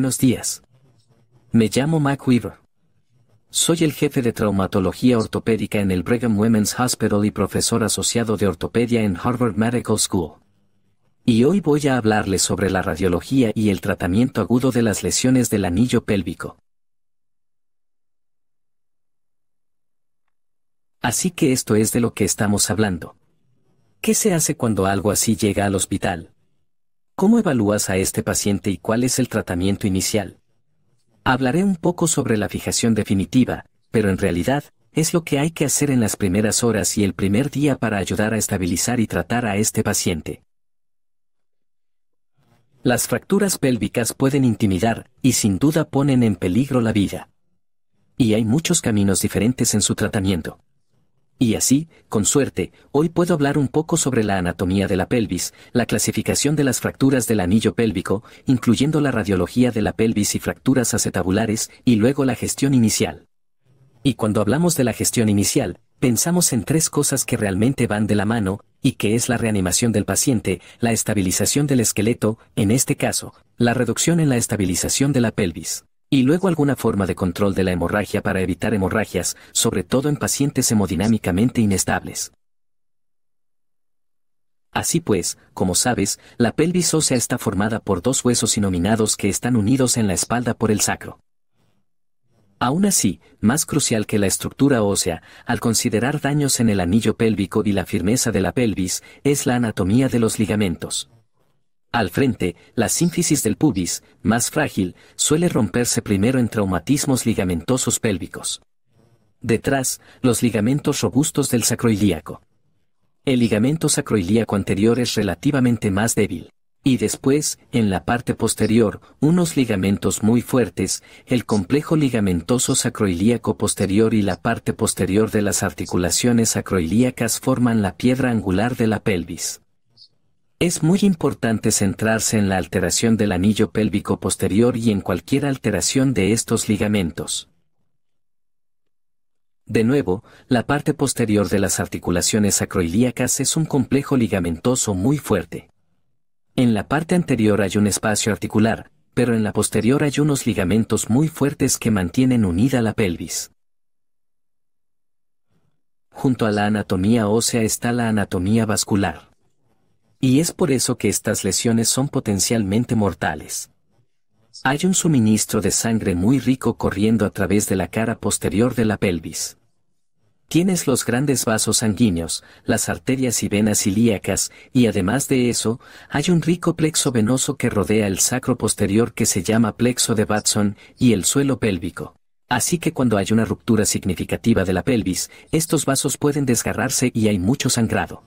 Buenos días. Me llamo Mac Weaver. Soy el jefe de traumatología ortopédica en el Brigham Women's Hospital y profesor asociado de ortopedia en Harvard Medical School. Y hoy voy a hablarles sobre la radiología y el tratamiento agudo de las lesiones del anillo pélvico. Así que esto es de lo que estamos hablando. ¿Qué se hace cuando algo así llega al hospital? ¿Cómo evalúas a este paciente y cuál es el tratamiento inicial? Hablaré un poco sobre la fijación definitiva, pero en realidad, es lo que hay que hacer en las primeras horas y el primer día para ayudar a estabilizar y tratar a este paciente. Las fracturas pélvicas pueden intimidar y sin duda ponen en peligro la vida. Y hay muchos caminos diferentes en su tratamiento. Y así, con suerte, hoy puedo hablar un poco sobre la anatomía de la pelvis, la clasificación de las fracturas del anillo pélvico, incluyendo la radiología de la pelvis y fracturas acetabulares, y luego la gestión inicial. Y cuando hablamos de la gestión inicial, pensamos en tres cosas que realmente van de la mano, y que es la reanimación del paciente, la estabilización del esqueleto, en este caso, la reducción en la estabilización de la pelvis. Y luego alguna forma de control de la hemorragia para evitar hemorragias, sobre todo en pacientes hemodinámicamente inestables. Así pues, como sabes, la pelvis ósea está formada por dos huesos inominados que están unidos en la espalda por el sacro. Aún así, más crucial que la estructura ósea, al considerar daños en el anillo pélvico y la firmeza de la pelvis, es la anatomía de los ligamentos. Al frente, la sínfisis del pubis, más frágil, suele romperse primero en traumatismos ligamentosos pélvicos. Detrás, los ligamentos robustos del sacroilíaco. El ligamento sacroilíaco anterior es relativamente más débil. Y después, en la parte posterior, unos ligamentos muy fuertes, el complejo ligamentoso sacroilíaco posterior y la parte posterior de las articulaciones sacroilíacas forman la piedra angular de la pelvis. Es muy importante centrarse en la alteración del anillo pélvico posterior y en cualquier alteración de estos ligamentos. De nuevo, la parte posterior de las articulaciones sacroiliacas es un complejo ligamentoso muy fuerte. En la parte anterior hay un espacio articular, pero en la posterior hay unos ligamentos muy fuertes que mantienen unida la pelvis. Junto a la anatomía ósea está la anatomía vascular. Y es por eso que estas lesiones son potencialmente mortales. Hay un suministro de sangre muy rico corriendo a través de la cara posterior de la pelvis. Tienes los grandes vasos sanguíneos, las arterias y venas ilíacas, y además de eso, hay un rico plexo venoso que rodea el sacro posterior que se llama plexo de Batson y el suelo pélvico. Así que cuando hay una ruptura significativa de la pelvis, estos vasos pueden desgarrarse y hay mucho sangrado.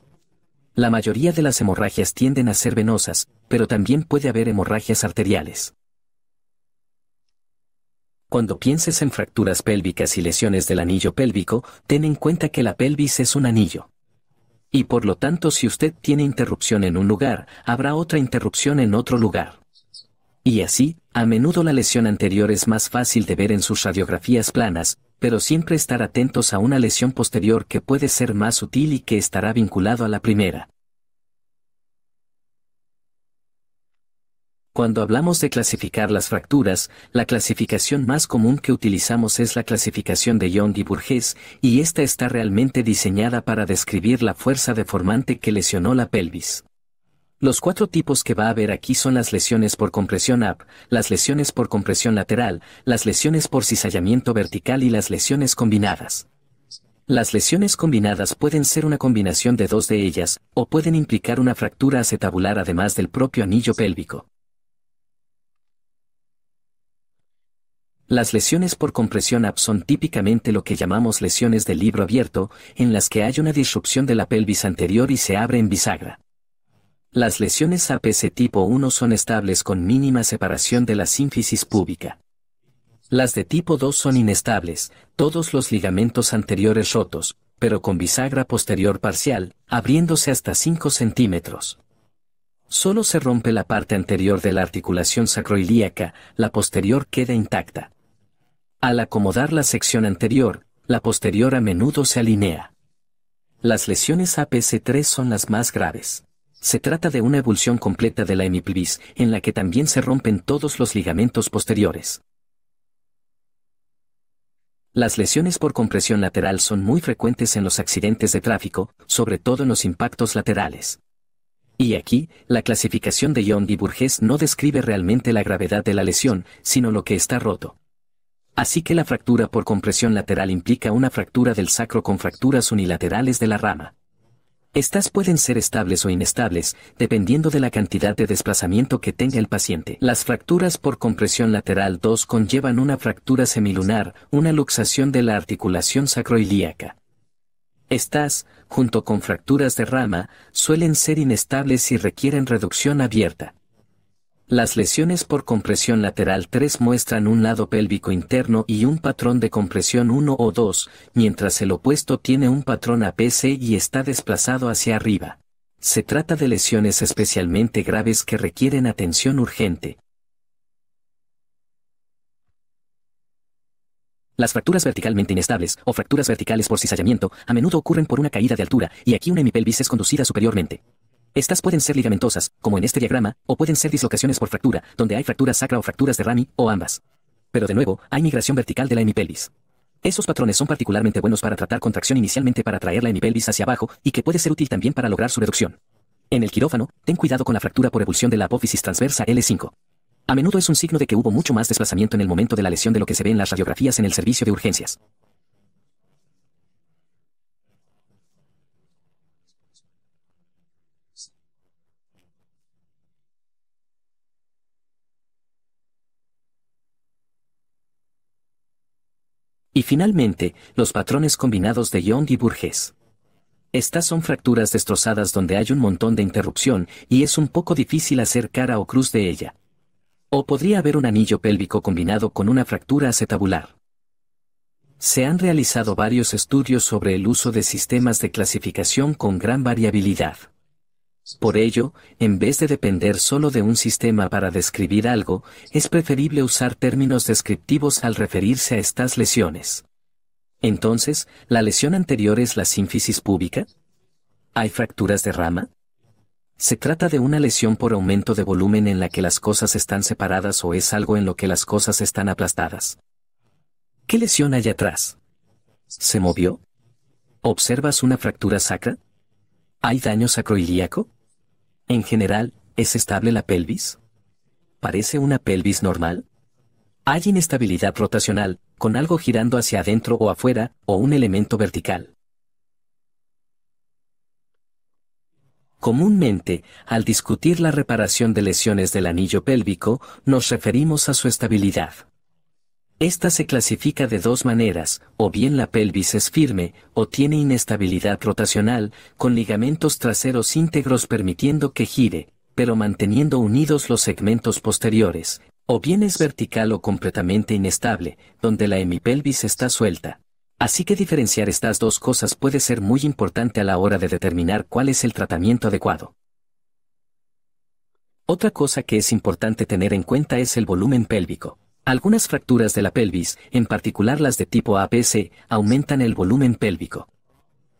La mayoría de las hemorragias tienden a ser venosas, pero también puede haber hemorragias arteriales. Cuando pienses en fracturas pélvicas y lesiones del anillo pélvico, ten en cuenta que la pelvis es un anillo. Y por lo tanto, si usted tiene interrupción en un lugar, habrá otra interrupción en otro lugar. Y así, a menudo la lesión anterior es más fácil de ver en sus radiografías planas, pero siempre estar atentos a una lesión posterior que puede ser más útil y que estará vinculado a la primera. Cuando hablamos de clasificar las fracturas, la clasificación más común que utilizamos es la clasificación de Young y Burgess, y esta está realmente diseñada para describir la fuerza deformante que lesionó la pelvis. Los cuatro tipos que va a haber aquí son las lesiones por compresión AP, las lesiones por compresión lateral, las lesiones por cizallamiento vertical y las lesiones combinadas. Las lesiones combinadas pueden ser una combinación de dos de ellas, o pueden implicar una fractura acetabular además del propio anillo pélvico. Las lesiones por compresión AP son típicamente lo que llamamos lesiones de libro abierto, en las que hay una disrupción de la pelvis anterior y se abre en bisagra. Las lesiones APC tipo 1 son estables con mínima separación de la sínfisis púbica. Las de tipo 2 son inestables, todos los ligamentos anteriores rotos, pero con bisagra posterior parcial, abriéndose hasta 5 centímetros. Solo se rompe la parte anterior de la articulación sacroilíaca, la posterior queda intacta. Al acomodar la sección anterior, la posterior a menudo se alinea. Las lesiones APC3 son las más graves. Se trata de una evolución completa de la hemipelvis, en la que también se rompen todos los ligamentos posteriores. Las lesiones por compresión lateral son muy frecuentes en los accidentes de tráfico, sobre todo en los impactos laterales. Y aquí, la clasificación de John y Burgess no describe realmente la gravedad de la lesión, sino lo que está roto. Así que la fractura por compresión lateral implica una fractura del sacro con fracturas unilaterales de la rama. Estas pueden ser estables o inestables, dependiendo de la cantidad de desplazamiento que tenga el paciente. Las fracturas por compresión lateral 2 conllevan una fractura semilunar, una luxación de la articulación sacroilíaca. Estas, junto con fracturas de rama, suelen ser inestables y requieren reducción abierta. Las lesiones por compresión lateral 3 muestran un lado pélvico interno y un patrón de compresión 1 o 2, mientras el opuesto tiene un patrón APC y está desplazado hacia arriba. Se trata de lesiones especialmente graves que requieren atención urgente. Las fracturas verticalmente inestables o fracturas verticales por cizallamiento a menudo ocurren por una caída de altura y aquí una hemipelvis es conducida superiormente. Estas pueden ser ligamentosas, como en este diagrama, o pueden ser dislocaciones por fractura, donde hay fracturas sacra o fracturas de rami, o ambas. Pero de nuevo, hay migración vertical de la hemipelvis. Esos patrones son particularmente buenos para tratar contracción inicialmente para traer la hemipelvis hacia abajo, y que puede ser útil también para lograr su reducción. En el quirófano, ten cuidado con la fractura por evulsión de la apófisis transversa L5. A menudo es un signo de que hubo mucho más desplazamiento en el momento de la lesión de lo que se ve en las radiografías en el servicio de urgencias. Y finalmente, los patrones combinados de Young y Burgess. Estas son fracturas destrozadas donde hay un montón de interrupción y es un poco difícil hacer cara o cruz de ella. O podría haber un anillo pélvico combinado con una fractura acetabular. Se han realizado varios estudios sobre el uso de sistemas de clasificación con gran variabilidad. Por ello, en vez de depender solo de un sistema para describir algo, es preferible usar términos descriptivos al referirse a estas lesiones. Entonces, ¿la lesión anterior es la sínfisis púbica? ¿Hay fracturas de rama? ¿Se trata de una lesión por aumento de volumen en la que las cosas están separadas o es algo en lo que las cosas están aplastadas? ¿Qué lesión hay atrás? ¿Se movió? ¿Observas una fractura sacra? ¿Hay daño sacroiliaco? En general, ¿es estable la pelvis? ¿Parece una pelvis normal? Hay inestabilidad rotacional, con algo girando hacia adentro o afuera, o un elemento vertical. Comúnmente, al discutir la reparación de lesiones del anillo pélvico, nos referimos a su estabilidad. Esta se clasifica de dos maneras, o bien la pelvis es firme, o tiene inestabilidad rotacional, con ligamentos traseros íntegros permitiendo que gire, pero manteniendo unidos los segmentos posteriores, o bien es vertical o completamente inestable, donde la hemipelvis está suelta. Así que diferenciar estas dos cosas puede ser muy importante a la hora de determinar cuál es el tratamiento adecuado. Otra cosa que es importante tener en cuenta es el volumen pélvico. Algunas fracturas de la pelvis, en particular las de tipo APC, aumentan el volumen pélvico.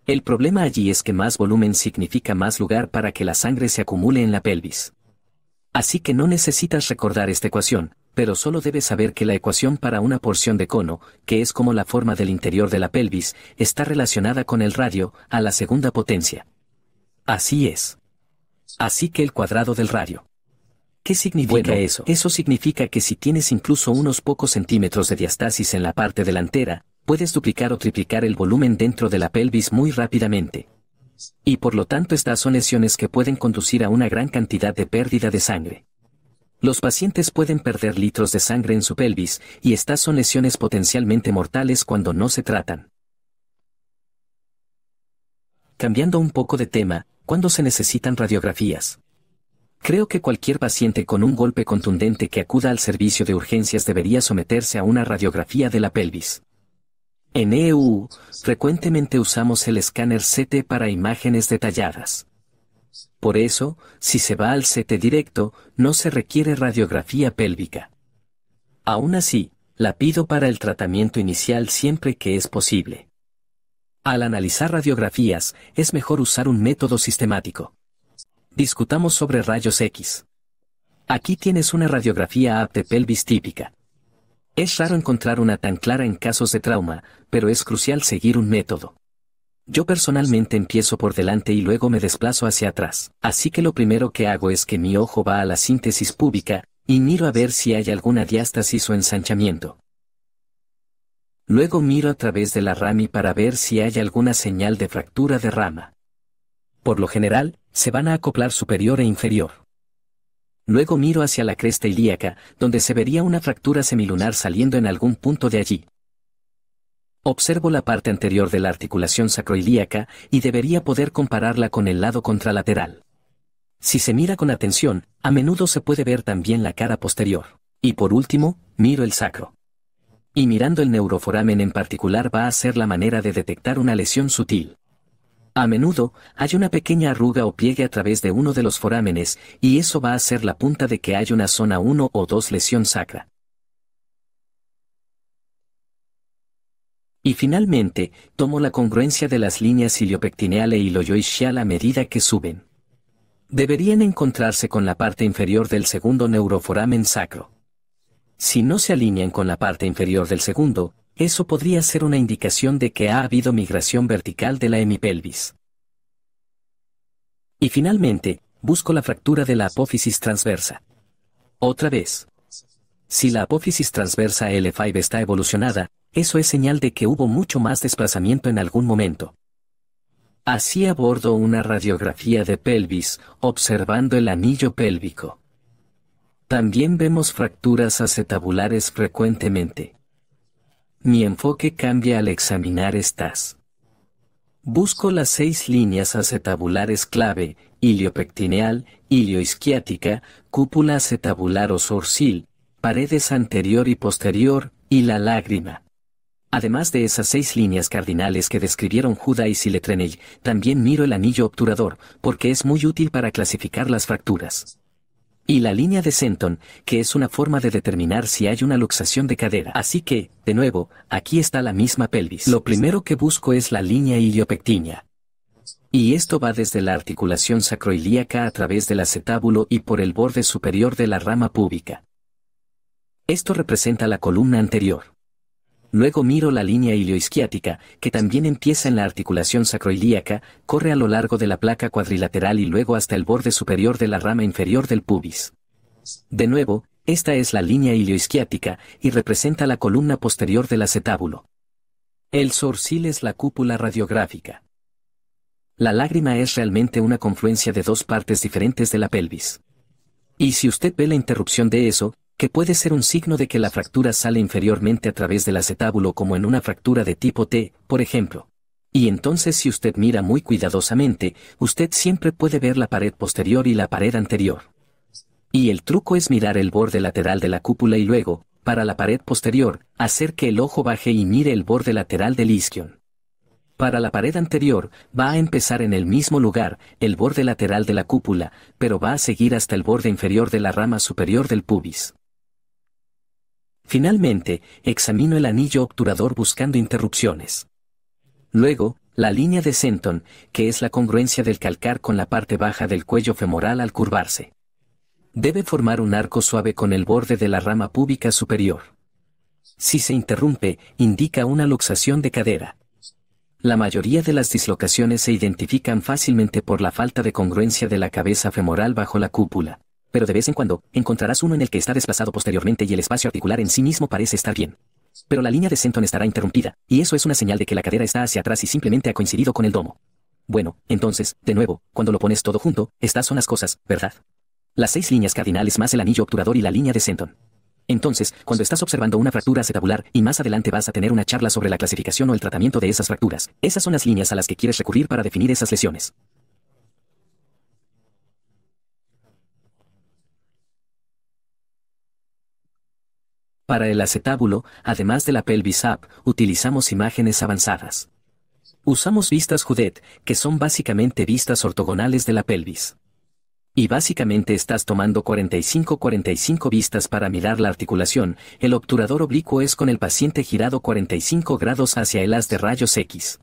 El problema allí es que más volumen significa más lugar para que la sangre se acumule en la pelvis. Así que no necesitas recordar esta ecuación, pero solo debes saber que la ecuación para una porción de cono, que es como la forma del interior de la pelvis, está relacionada con el radio, a la segunda potencia. Así es. Así que el cuadrado del radio. ¿Qué significa eso? Eso significa que si tienes incluso unos pocos centímetros de diastasis en la parte delantera, puedes duplicar o triplicar el volumen dentro de la pelvis muy rápidamente. Y por lo tanto estas son lesiones que pueden conducir a una gran cantidad de pérdida de sangre. Los pacientes pueden perder litros de sangre en su pelvis, y estas son lesiones potencialmente mortales cuando no se tratan. Cambiando un poco de tema, ¿cuándo se necesitan radiografías? Creo que cualquier paciente con un golpe contundente que acuda al servicio de urgencias debería someterse a una radiografía de la pelvis. En EU, frecuentemente usamos el escáner CT para imágenes detalladas. Por eso, si se va al CT directo, no se requiere radiografía pélvica. Aún así, la pido para el tratamiento inicial siempre que es posible. Al analizar radiografías, es mejor usar un método sistemático. Discutamos sobre rayos X. Aquí tienes una radiografía de pelvis típica. Es raro encontrar una tan clara en casos de trauma, pero es crucial seguir un método. Yo personalmente empiezo por delante y luego me desplazo hacia atrás, así que lo primero que hago es que mi ojo va a la síntesis púbica, y miro a ver si hay alguna diástasis o ensanchamiento. Luego miro a través de la rami para ver si hay alguna señal de fractura de rama por lo general, se van a acoplar superior e inferior. Luego miro hacia la cresta ilíaca, donde se vería una fractura semilunar saliendo en algún punto de allí. Observo la parte anterior de la articulación sacroilíaca y debería poder compararla con el lado contralateral. Si se mira con atención, a menudo se puede ver también la cara posterior. Y por último, miro el sacro. Y mirando el neuroforamen en particular va a ser la manera de detectar una lesión sutil. A menudo, hay una pequeña arruga o pliegue a través de uno de los forámenes, y eso va a ser la punta de que hay una zona 1 o 2 lesión sacra. Y finalmente, tomo la congruencia de las líneas iliopectineale y loyoischial a medida que suben. Deberían encontrarse con la parte inferior del segundo neuroforamen sacro. Si no se alinean con la parte inferior del segundo, eso podría ser una indicación de que ha habido migración vertical de la hemipelvis. Y finalmente, busco la fractura de la apófisis transversa. Otra vez. Si la apófisis transversa L5 está evolucionada, eso es señal de que hubo mucho más desplazamiento en algún momento. Así abordo una radiografía de pelvis, observando el anillo pélvico. También vemos fracturas acetabulares frecuentemente. Mi enfoque cambia al examinar estas. Busco las seis líneas acetabulares clave, iliopectineal, ilioisquiática, cúpula acetabular o sorcil, paredes anterior y posterior, y la lágrima. Además de esas seis líneas cardinales que describieron Judah y Siletrenel, también miro el anillo obturador, porque es muy útil para clasificar las fracturas y la línea de Senton, que es una forma de determinar si hay una luxación de cadera. Así que, de nuevo, aquí está la misma pelvis. Lo primero que busco es la línea iliopectínea. Y esto va desde la articulación sacroilíaca a través del acetábulo y por el borde superior de la rama púbica. Esto representa la columna anterior. Luego miro la línea ilioisquiática, que también empieza en la articulación sacroilíaca, corre a lo largo de la placa cuadrilateral y luego hasta el borde superior de la rama inferior del pubis. De nuevo, esta es la línea ilioisquiática y representa la columna posterior del acetábulo. El sorcil es la cúpula radiográfica. La lágrima es realmente una confluencia de dos partes diferentes de la pelvis. Y si usted ve la interrupción de eso, que puede ser un signo de que la fractura sale inferiormente a través del acetábulo como en una fractura de tipo T, por ejemplo. Y entonces si usted mira muy cuidadosamente, usted siempre puede ver la pared posterior y la pared anterior. Y el truco es mirar el borde lateral de la cúpula y luego, para la pared posterior, hacer que el ojo baje y mire el borde lateral del isquion. Para la pared anterior, va a empezar en el mismo lugar, el borde lateral de la cúpula, pero va a seguir hasta el borde inferior de la rama superior del pubis. Finalmente, examino el anillo obturador buscando interrupciones. Luego, la línea de Senton, que es la congruencia del calcar con la parte baja del cuello femoral al curvarse. Debe formar un arco suave con el borde de la rama púbica superior. Si se interrumpe, indica una luxación de cadera. La mayoría de las dislocaciones se identifican fácilmente por la falta de congruencia de la cabeza femoral bajo la cúpula pero de vez en cuando, encontrarás uno en el que está desplazado posteriormente y el espacio articular en sí mismo parece estar bien. Pero la línea de Senton estará interrumpida, y eso es una señal de que la cadera está hacia atrás y simplemente ha coincidido con el domo. Bueno, entonces, de nuevo, cuando lo pones todo junto, estas son las cosas, ¿verdad? Las seis líneas cardinales más el anillo obturador y la línea de Senton. Entonces, cuando estás observando una fractura acetabular y más adelante vas a tener una charla sobre la clasificación o el tratamiento de esas fracturas, esas son las líneas a las que quieres recurrir para definir esas lesiones. Para el acetábulo, además de la pelvis app, utilizamos imágenes avanzadas. Usamos vistas Judet, que son básicamente vistas ortogonales de la pelvis. Y básicamente estás tomando 45-45 vistas para mirar la articulación, el obturador oblicuo es con el paciente girado 45 grados hacia el haz de rayos X.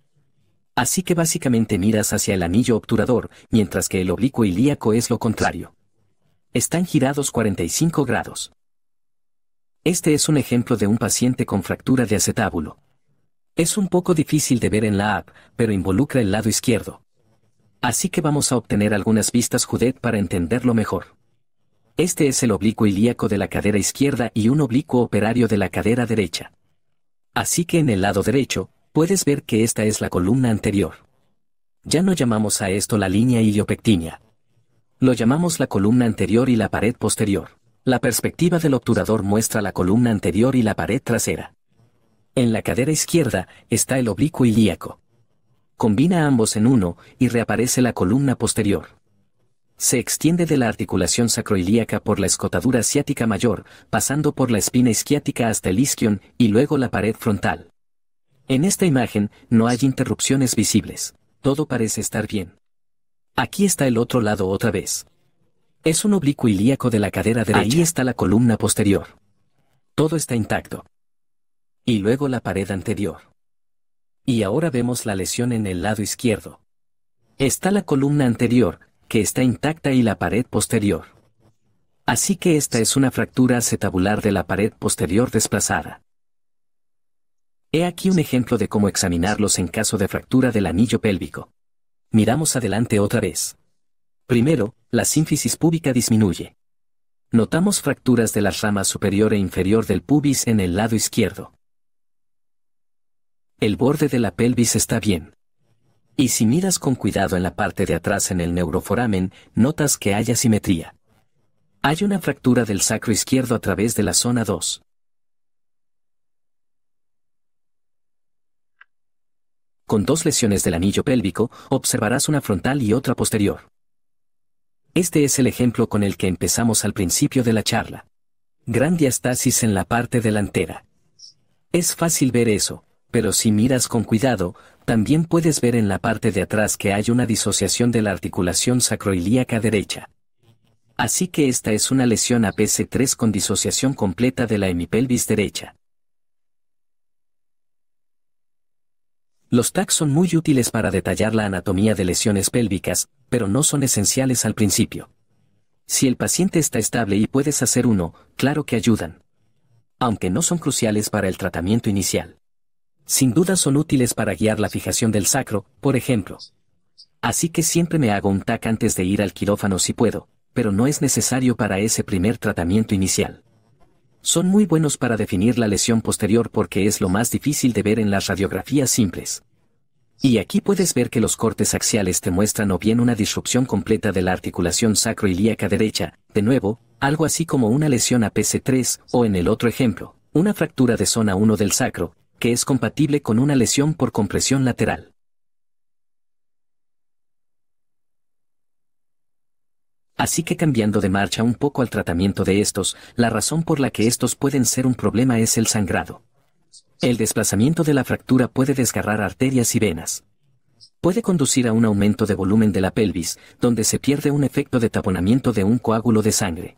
Así que básicamente miras hacia el anillo obturador, mientras que el oblicuo ilíaco es lo contrario. Están girados 45 grados. Este es un ejemplo de un paciente con fractura de acetábulo. Es un poco difícil de ver en la app, pero involucra el lado izquierdo. Así que vamos a obtener algunas vistas Judet para entenderlo mejor. Este es el oblicuo ilíaco de la cadera izquierda y un oblicuo operario de la cadera derecha. Así que en el lado derecho, puedes ver que esta es la columna anterior. Ya no llamamos a esto la línea iliopectínea. Lo llamamos la columna anterior y la pared posterior. La perspectiva del obturador muestra la columna anterior y la pared trasera. En la cadera izquierda está el oblicuo ilíaco. Combina ambos en uno y reaparece la columna posterior. Se extiende de la articulación sacroilíaca por la escotadura ciática mayor, pasando por la espina isquiática hasta el isquion y luego la pared frontal. En esta imagen no hay interrupciones visibles. Todo parece estar bien. Aquí está el otro lado otra vez. Es un oblicuo ilíaco de la cadera derecha. Ahí está la columna posterior. Todo está intacto. Y luego la pared anterior. Y ahora vemos la lesión en el lado izquierdo. Está la columna anterior, que está intacta y la pared posterior. Así que esta es una fractura acetabular de la pared posterior desplazada. He aquí un ejemplo de cómo examinarlos en caso de fractura del anillo pélvico. Miramos adelante otra vez. Primero, la sínfisis púbica disminuye. Notamos fracturas de las ramas superior e inferior del pubis en el lado izquierdo. El borde de la pelvis está bien. Y si miras con cuidado en la parte de atrás en el neuroforamen, notas que hay asimetría. Hay una fractura del sacro izquierdo a través de la zona 2. Con dos lesiones del anillo pélvico, observarás una frontal y otra posterior. Este es el ejemplo con el que empezamos al principio de la charla. Gran diastasis en la parte delantera. Es fácil ver eso, pero si miras con cuidado, también puedes ver en la parte de atrás que hay una disociación de la articulación sacroilíaca derecha. Así que esta es una lesión APC3 con disociación completa de la hemipelvis derecha. Los tags son muy útiles para detallar la anatomía de lesiones pélvicas, pero no son esenciales al principio. Si el paciente está estable y puedes hacer uno, claro que ayudan. Aunque no son cruciales para el tratamiento inicial. Sin duda son útiles para guiar la fijación del sacro, por ejemplo. Así que siempre me hago un TAC antes de ir al quirófano si puedo, pero no es necesario para ese primer tratamiento inicial. Son muy buenos para definir la lesión posterior porque es lo más difícil de ver en las radiografías simples. Y aquí puedes ver que los cortes axiales te muestran o bien una disrupción completa de la articulación sacroilíaca derecha, de nuevo, algo así como una lesión a pc 3 o en el otro ejemplo, una fractura de zona 1 del sacro, que es compatible con una lesión por compresión lateral. Así que cambiando de marcha un poco al tratamiento de estos, la razón por la que estos pueden ser un problema es el sangrado. El desplazamiento de la fractura puede desgarrar arterias y venas. Puede conducir a un aumento de volumen de la pelvis, donde se pierde un efecto de taponamiento de un coágulo de sangre.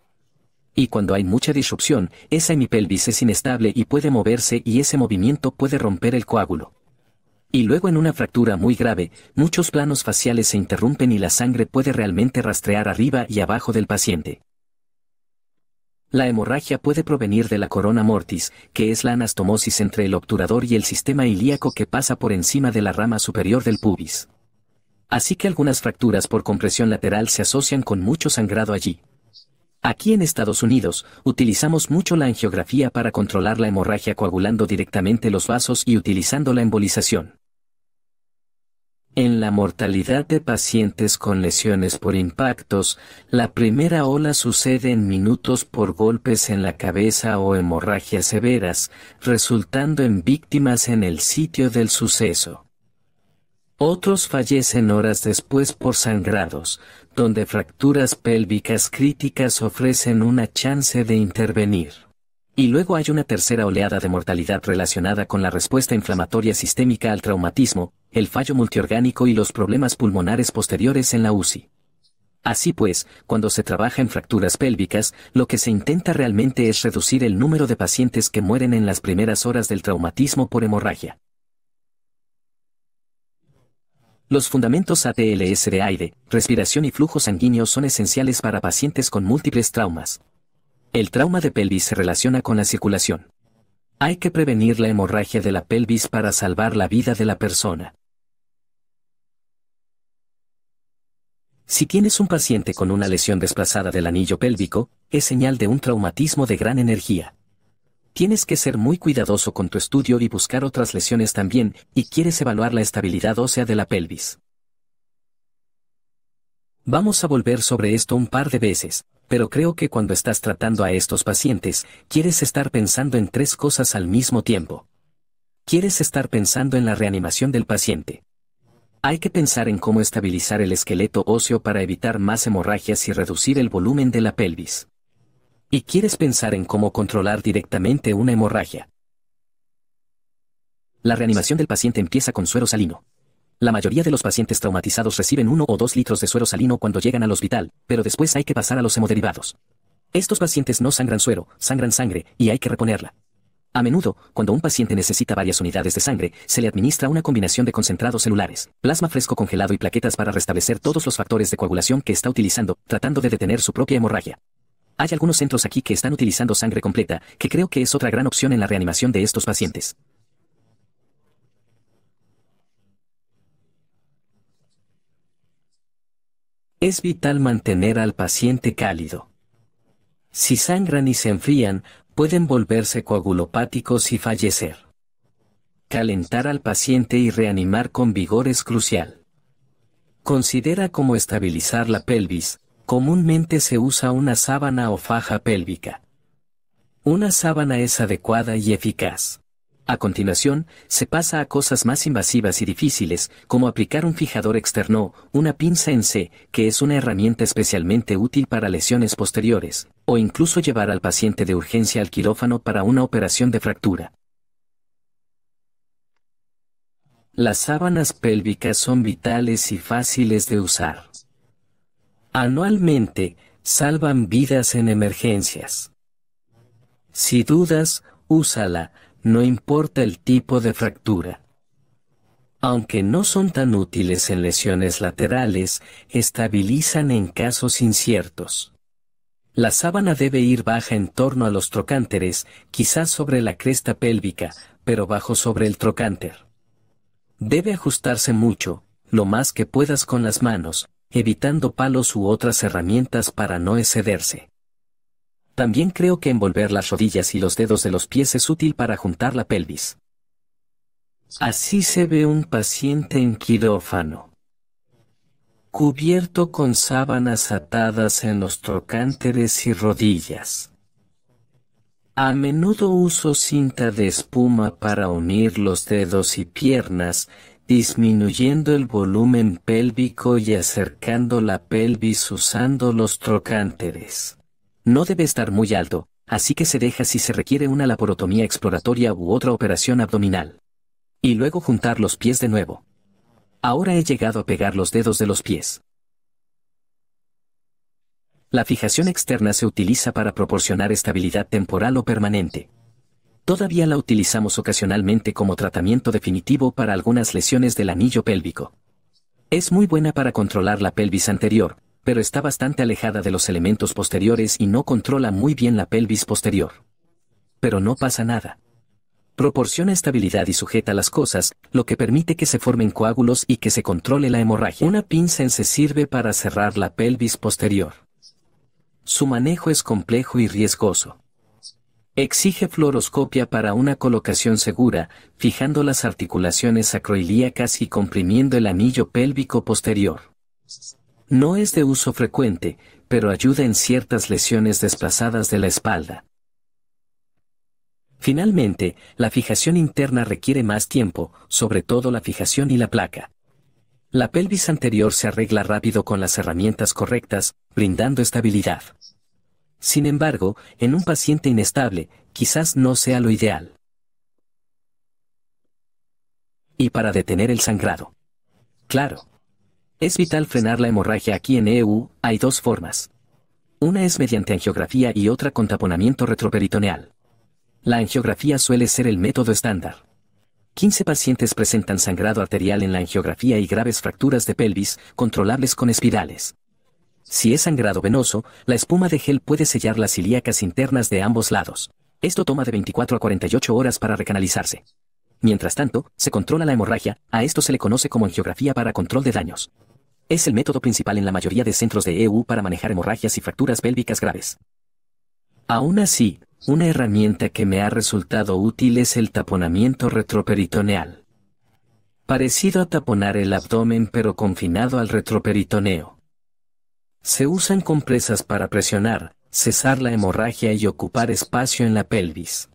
Y cuando hay mucha disrupción, esa hemipelvis es inestable y puede moverse y ese movimiento puede romper el coágulo. Y luego en una fractura muy grave, muchos planos faciales se interrumpen y la sangre puede realmente rastrear arriba y abajo del paciente. La hemorragia puede provenir de la corona mortis, que es la anastomosis entre el obturador y el sistema ilíaco que pasa por encima de la rama superior del pubis. Así que algunas fracturas por compresión lateral se asocian con mucho sangrado allí. Aquí en Estados Unidos, utilizamos mucho la angiografía para controlar la hemorragia coagulando directamente los vasos y utilizando la embolización. En la mortalidad de pacientes con lesiones por impactos, la primera ola sucede en minutos por golpes en la cabeza o hemorragias severas, resultando en víctimas en el sitio del suceso. Otros fallecen horas después por sangrados, donde fracturas pélvicas críticas ofrecen una chance de intervenir. Y luego hay una tercera oleada de mortalidad relacionada con la respuesta inflamatoria sistémica al traumatismo, el fallo multiorgánico y los problemas pulmonares posteriores en la UCI. Así pues, cuando se trabaja en fracturas pélvicas, lo que se intenta realmente es reducir el número de pacientes que mueren en las primeras horas del traumatismo por hemorragia. Los fundamentos ATLS de aire, respiración y flujo sanguíneo son esenciales para pacientes con múltiples traumas. El trauma de pelvis se relaciona con la circulación. Hay que prevenir la hemorragia de la pelvis para salvar la vida de la persona. Si tienes un paciente con una lesión desplazada del anillo pélvico, es señal de un traumatismo de gran energía. Tienes que ser muy cuidadoso con tu estudio y buscar otras lesiones también, y quieres evaluar la estabilidad ósea de la pelvis. Vamos a volver sobre esto un par de veces, pero creo que cuando estás tratando a estos pacientes, quieres estar pensando en tres cosas al mismo tiempo. Quieres estar pensando en la reanimación del paciente. Hay que pensar en cómo estabilizar el esqueleto óseo para evitar más hemorragias y reducir el volumen de la pelvis. Y quieres pensar en cómo controlar directamente una hemorragia. La reanimación del paciente empieza con suero salino. La mayoría de los pacientes traumatizados reciben uno o dos litros de suero salino cuando llegan al hospital, pero después hay que pasar a los hemoderivados. Estos pacientes no sangran suero, sangran sangre, y hay que reponerla. A menudo, cuando un paciente necesita varias unidades de sangre, se le administra una combinación de concentrados celulares, plasma fresco congelado y plaquetas para restablecer todos los factores de coagulación que está utilizando, tratando de detener su propia hemorragia. Hay algunos centros aquí que están utilizando sangre completa, que creo que es otra gran opción en la reanimación de estos pacientes. Es vital mantener al paciente cálido. Si sangran y se enfrían, pueden volverse coagulopáticos y fallecer. Calentar al paciente y reanimar con vigor es crucial. Considera cómo estabilizar la pelvis, comúnmente se usa una sábana o faja pélvica. Una sábana es adecuada y eficaz. A continuación, se pasa a cosas más invasivas y difíciles, como aplicar un fijador externo, una pinza en C, que es una herramienta especialmente útil para lesiones posteriores, o incluso llevar al paciente de urgencia al quirófano para una operación de fractura. Las sábanas pélvicas son vitales y fáciles de usar. Anualmente, salvan vidas en emergencias. Si dudas, úsala, no importa el tipo de fractura. Aunque no son tan útiles en lesiones laterales, estabilizan en casos inciertos. La sábana debe ir baja en torno a los trocánteres, quizás sobre la cresta pélvica, pero bajo sobre el trocánter. Debe ajustarse mucho, lo más que puedas con las manos, evitando palos u otras herramientas para no excederse. También creo que envolver las rodillas y los dedos de los pies es útil para juntar la pelvis. Así se ve un paciente en quirófano. Cubierto con sábanas atadas en los trocánteres y rodillas. A menudo uso cinta de espuma para unir los dedos y piernas, disminuyendo el volumen pélvico y acercando la pelvis usando los trocánteres. No debe estar muy alto, así que se deja si se requiere una laparotomía exploratoria u otra operación abdominal. Y luego juntar los pies de nuevo. Ahora he llegado a pegar los dedos de los pies. La fijación externa se utiliza para proporcionar estabilidad temporal o permanente. Todavía la utilizamos ocasionalmente como tratamiento definitivo para algunas lesiones del anillo pélvico. Es muy buena para controlar la pelvis anterior, pero está bastante alejada de los elementos posteriores y no controla muy bien la pelvis posterior. Pero no pasa nada. Proporciona estabilidad y sujeta las cosas, lo que permite que se formen coágulos y que se controle la hemorragia. Una pinza en se sirve para cerrar la pelvis posterior. Su manejo es complejo y riesgoso. Exige fluoroscopia para una colocación segura, fijando las articulaciones acroilíacas y comprimiendo el anillo pélvico posterior. No es de uso frecuente, pero ayuda en ciertas lesiones desplazadas de la espalda. Finalmente, la fijación interna requiere más tiempo, sobre todo la fijación y la placa. La pelvis anterior se arregla rápido con las herramientas correctas, brindando estabilidad. Sin embargo, en un paciente inestable, quizás no sea lo ideal. Y para detener el sangrado. Claro. Es vital frenar la hemorragia aquí en EU, hay dos formas. Una es mediante angiografía y otra con taponamiento retroperitoneal. La angiografía suele ser el método estándar. 15 pacientes presentan sangrado arterial en la angiografía y graves fracturas de pelvis, controlables con espirales. Si es sangrado venoso, la espuma de gel puede sellar las ilíacas internas de ambos lados. Esto toma de 24 a 48 horas para recanalizarse. Mientras tanto, se controla la hemorragia, a esto se le conoce como angiografía para control de daños. Es el método principal en la mayoría de centros de EU para manejar hemorragias y fracturas pélvicas graves. Aún así, una herramienta que me ha resultado útil es el taponamiento retroperitoneal. Parecido a taponar el abdomen pero confinado al retroperitoneo. Se usan compresas para presionar, cesar la hemorragia y ocupar espacio en la pelvis.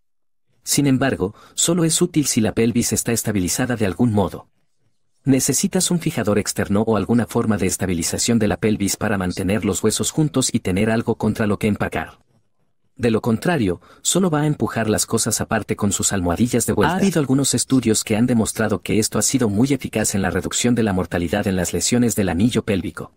Sin embargo, solo es útil si la pelvis está estabilizada de algún modo. Necesitas un fijador externo o alguna forma de estabilización de la pelvis para mantener los huesos juntos y tener algo contra lo que empacar. De lo contrario, solo va a empujar las cosas aparte con sus almohadillas de vuelta. Ha habido algunos estudios que han demostrado que esto ha sido muy eficaz en la reducción de la mortalidad en las lesiones del anillo pélvico.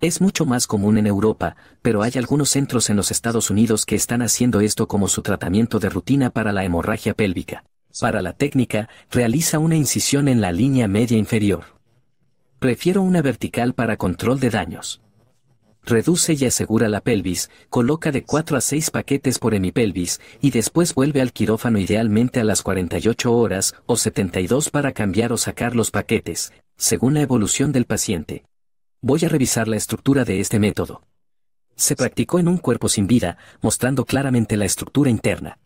Es mucho más común en Europa, pero hay algunos centros en los Estados Unidos que están haciendo esto como su tratamiento de rutina para la hemorragia pélvica. Para la técnica, realiza una incisión en la línea media inferior. Prefiero una vertical para control de daños. Reduce y asegura la pelvis, coloca de 4 a 6 paquetes por hemipelvis y después vuelve al quirófano idealmente a las 48 horas o 72 para cambiar o sacar los paquetes, según la evolución del paciente. Voy a revisar la estructura de este método. Se practicó en un cuerpo sin vida, mostrando claramente la estructura interna.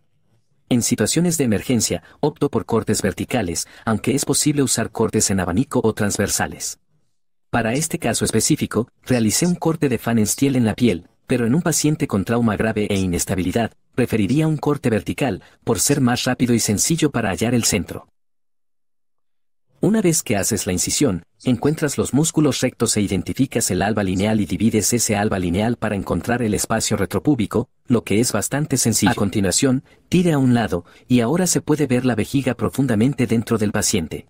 En situaciones de emergencia, opto por cortes verticales, aunque es posible usar cortes en abanico o transversales. Para este caso específico, realicé un corte de fan stiel en la piel, pero en un paciente con trauma grave e inestabilidad, preferiría un corte vertical, por ser más rápido y sencillo para hallar el centro. Una vez que haces la incisión, encuentras los músculos rectos e identificas el alba lineal y divides ese alba lineal para encontrar el espacio retropúbico, lo que es bastante sencillo. A continuación, tire a un lado, y ahora se puede ver la vejiga profundamente dentro del paciente.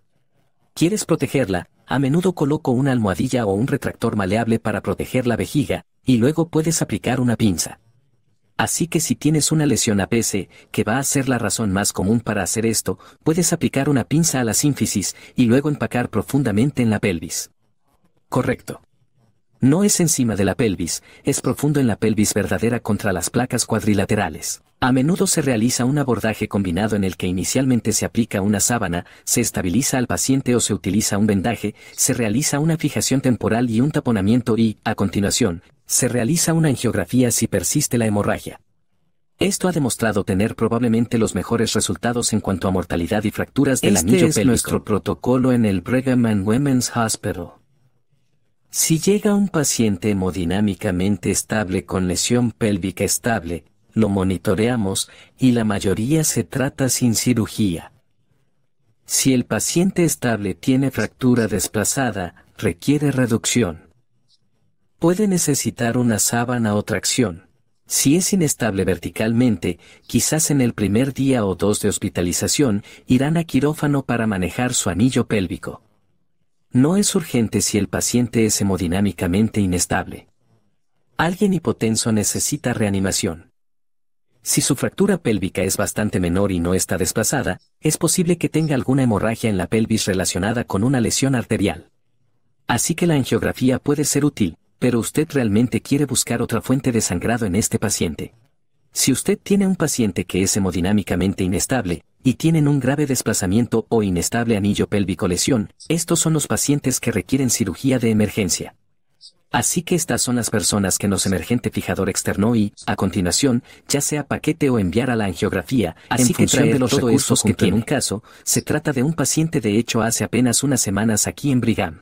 ¿Quieres protegerla? A menudo coloco una almohadilla o un retractor maleable para proteger la vejiga, y luego puedes aplicar una pinza. Así que si tienes una lesión APC, que va a ser la razón más común para hacer esto, puedes aplicar una pinza a la sínfisis y luego empacar profundamente en la pelvis. Correcto. No es encima de la pelvis, es profundo en la pelvis verdadera contra las placas cuadrilaterales. A menudo se realiza un abordaje combinado en el que inicialmente se aplica una sábana, se estabiliza al paciente o se utiliza un vendaje, se realiza una fijación temporal y un taponamiento y, a continuación, se realiza una angiografía si persiste la hemorragia. Esto ha demostrado tener probablemente los mejores resultados en cuanto a mortalidad y fracturas del este anillo es nuestro protocolo en el Brigham and Women's Hospital. Si llega un paciente hemodinámicamente estable con lesión pélvica estable, lo monitoreamos y la mayoría se trata sin cirugía. Si el paciente estable tiene fractura desplazada, requiere reducción. Puede necesitar una sábana o tracción. Si es inestable verticalmente, quizás en el primer día o dos de hospitalización irán a quirófano para manejar su anillo pélvico. No es urgente si el paciente es hemodinámicamente inestable. Alguien hipotenso necesita reanimación. Si su fractura pélvica es bastante menor y no está desplazada, es posible que tenga alguna hemorragia en la pelvis relacionada con una lesión arterial. Así que la angiografía puede ser útil, pero usted realmente quiere buscar otra fuente de sangrado en este paciente. Si usted tiene un paciente que es hemodinámicamente inestable, y tienen un grave desplazamiento o inestable anillo pélvico lesión, estos son los pacientes que requieren cirugía de emergencia. Así que estas son las personas que nos emergente fijador externo y, a continuación, ya sea paquete o enviar a la angiografía, así de los todo recursos que tiene. un caso, se trata de un paciente de hecho hace apenas unas semanas aquí en Brigham.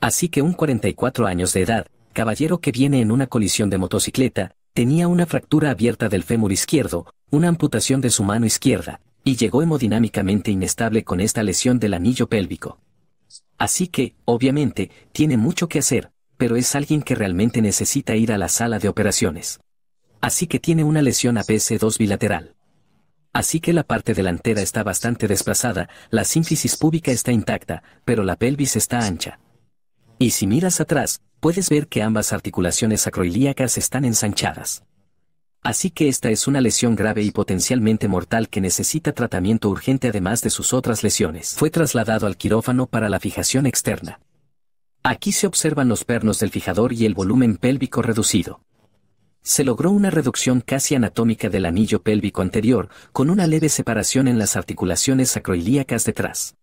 Así que un 44 años de edad, caballero que viene en una colisión de motocicleta, tenía una fractura abierta del fémur izquierdo, una amputación de su mano izquierda, y llegó hemodinámicamente inestable con esta lesión del anillo pélvico. Así que, obviamente, tiene mucho que hacer, pero es alguien que realmente necesita ir a la sala de operaciones. Así que tiene una lesión APC2 bilateral. Así que la parte delantera está bastante desplazada, la sínfisis púbica está intacta, pero la pelvis está ancha. Y si miras atrás, puedes ver que ambas articulaciones acroilíacas están ensanchadas. Así que esta es una lesión grave y potencialmente mortal que necesita tratamiento urgente además de sus otras lesiones. Fue trasladado al quirófano para la fijación externa. Aquí se observan los pernos del fijador y el volumen pélvico reducido. Se logró una reducción casi anatómica del anillo pélvico anterior, con una leve separación en las articulaciones sacroiliacas detrás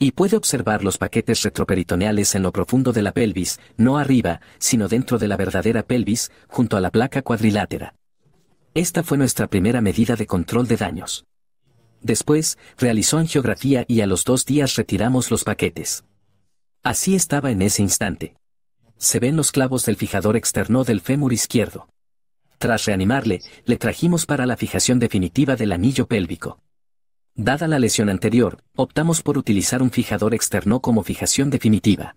y puede observar los paquetes retroperitoneales en lo profundo de la pelvis, no arriba, sino dentro de la verdadera pelvis, junto a la placa cuadrilátera. Esta fue nuestra primera medida de control de daños. Después, realizó angiografía y a los dos días retiramos los paquetes. Así estaba en ese instante. Se ven los clavos del fijador externo del fémur izquierdo. Tras reanimarle, le trajimos para la fijación definitiva del anillo pélvico. Dada la lesión anterior, optamos por utilizar un fijador externo como fijación definitiva.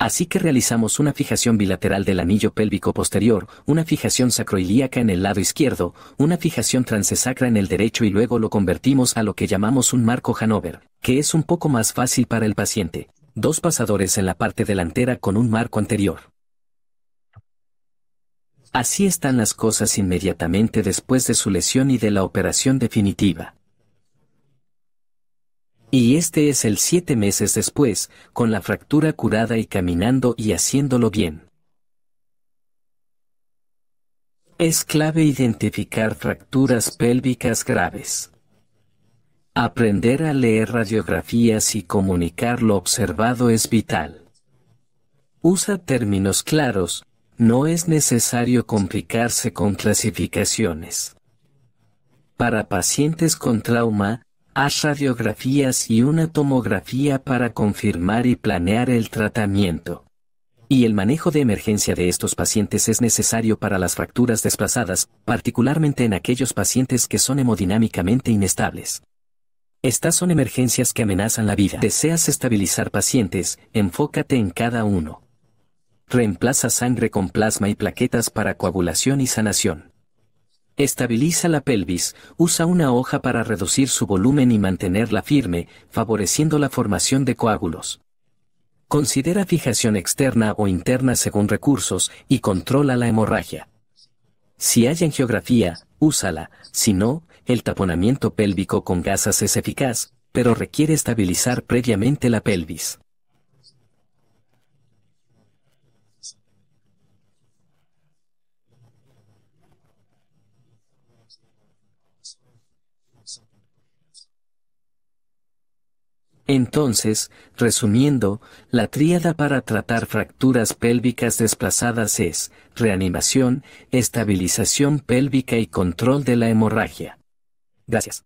Así que realizamos una fijación bilateral del anillo pélvico posterior, una fijación sacroilíaca en el lado izquierdo, una fijación transesacra en el derecho y luego lo convertimos a lo que llamamos un marco Hanover, que es un poco más fácil para el paciente. Dos pasadores en la parte delantera con un marco anterior. Así están las cosas inmediatamente después de su lesión y de la operación definitiva. Y este es el siete meses después, con la fractura curada y caminando y haciéndolo bien. Es clave identificar fracturas pélvicas graves. Aprender a leer radiografías y comunicar lo observado es vital. Usa términos claros, no es necesario complicarse con clasificaciones. Para pacientes con trauma, haz radiografías y una tomografía para confirmar y planear el tratamiento. Y el manejo de emergencia de estos pacientes es necesario para las fracturas desplazadas, particularmente en aquellos pacientes que son hemodinámicamente inestables. Estas son emergencias que amenazan la vida. Deseas estabilizar pacientes, enfócate en cada uno. Reemplaza sangre con plasma y plaquetas para coagulación y sanación. Estabiliza la pelvis, usa una hoja para reducir su volumen y mantenerla firme, favoreciendo la formación de coágulos. Considera fijación externa o interna según recursos y controla la hemorragia. Si hay angiografía, úsala, si no, el taponamiento pélvico con gasas es eficaz, pero requiere estabilizar previamente la pelvis. Entonces, resumiendo, la tríada para tratar fracturas pélvicas desplazadas es reanimación, estabilización pélvica y control de la hemorragia. Gracias.